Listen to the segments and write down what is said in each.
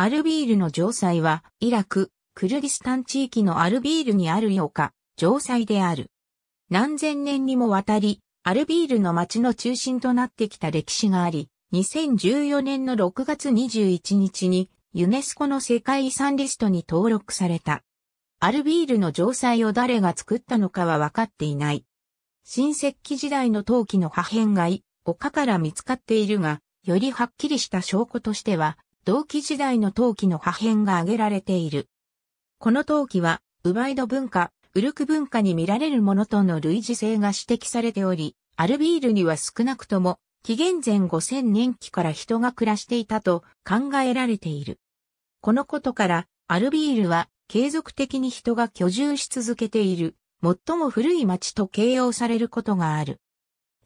アルビールの城塞は、イラク、クルギスタン地域のアルビールにあるうか、城塞である。何千年にもわたり、アルビールの町の中心となってきた歴史があり、2014年の6月21日に、ユネスコの世界遺産リストに登録された。アルビールの城塞を誰が作ったのかは分かっていない。新石器時代の陶器の破片が丘から見つかっているが、よりはっきりした証拠としては、同期時代の陶器の破片が挙げられている。この陶器は、ウバイド文化、ウルク文化に見られるものとの類似性が指摘されており、アルビールには少なくとも、紀元前5000年期から人が暮らしていたと考えられている。このことから、アルビールは継続的に人が居住し続けている、最も古い町と形容されることがある。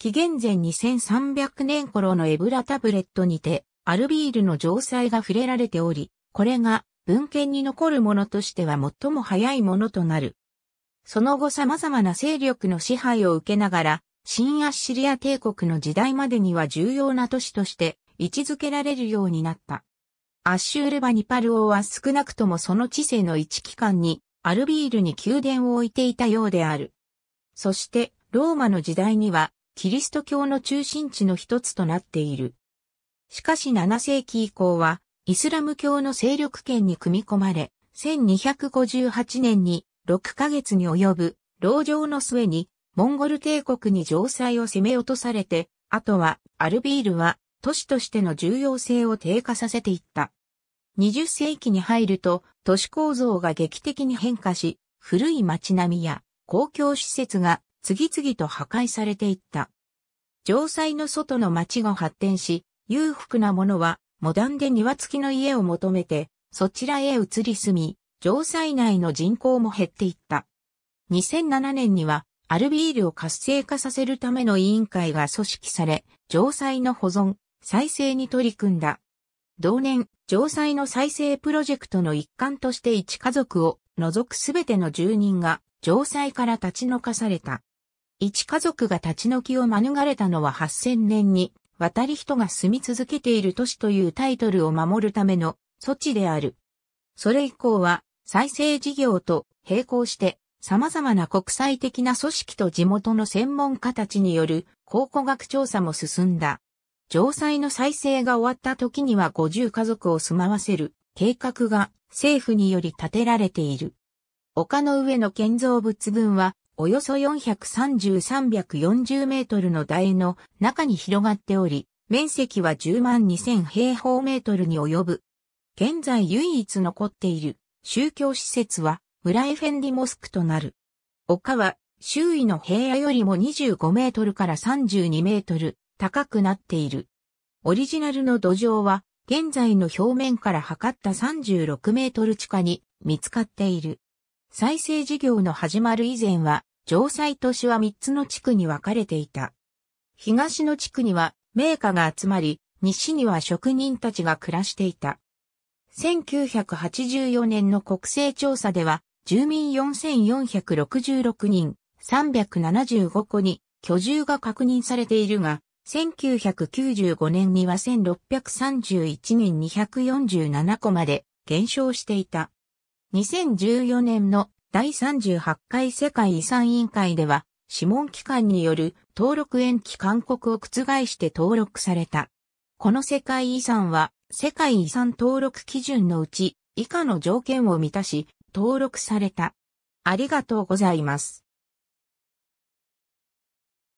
紀元前2300年頃のエブラタブレットにて、アルビールの城塞が触れられており、これが文献に残るものとしては最も早いものとなる。その後様々な勢力の支配を受けながら、新アッシリア帝国の時代までには重要な都市として位置づけられるようになった。アッシュールバニパル王は少なくともその知性の一期間にアルビールに宮殿を置いていたようである。そしてローマの時代にはキリスト教の中心地の一つとなっている。しかし7世紀以降は、イスラム教の勢力圏に組み込まれ、1258年に6ヶ月に及ぶ牢城の末にモンゴル帝国に城塞を攻め落とされて、あとはアルビールは都市としての重要性を低下させていった。20世紀に入ると都市構造が劇的に変化し、古い街並みや公共施設が次々と破壊されていった。城塞の外の街が発展し、裕福な者は、モダンで庭付きの家を求めて、そちらへ移り住み、城塞内の人口も減っていった。2007年には、アルビールを活性化させるための委員会が組織され、城塞の保存、再生に取り組んだ。同年、城塞の再生プロジェクトの一環として一家族を除くすべての住人が城塞から立ち退かされた。一家族が立ち退きを免れたのは8000年に渡り人が住み続けている都市というタイトルを守るための措置である。それ以降は再生事業と並行して様々な国際的な組織と地元の専門家たちによる考古学調査も進んだ。城塞の再生が終わった時には50家族を住まわせる計画が政府により立てられている。丘の上の建造物群はおよそ430-340メートルの台の中に広がっており、面積は10万2000平方メートルに及ぶ。現在唯一残っている宗教施設は村エフェンディモスクとなる。丘は周囲の平野よりも25メートルから32メートル高くなっている。オリジナルの土壌は現在の表面から測った36メートル地下に見つかっている。再生事業の始まる以前は、城西都市は3つの地区に分かれていた。東の地区には名家が集まり、西には職人たちが暮らしていた。1984年の国勢調査では、住民4466人、375戸に居住が確認されているが、1995年には1631人247戸まで減少していた。2014年の第38回世界遺産委員会では、諮問機関による登録延期勧告を覆して登録された。この世界遺産は、世界遺産登録基準のうち、以下の条件を満たし、登録された。ありがとうございます。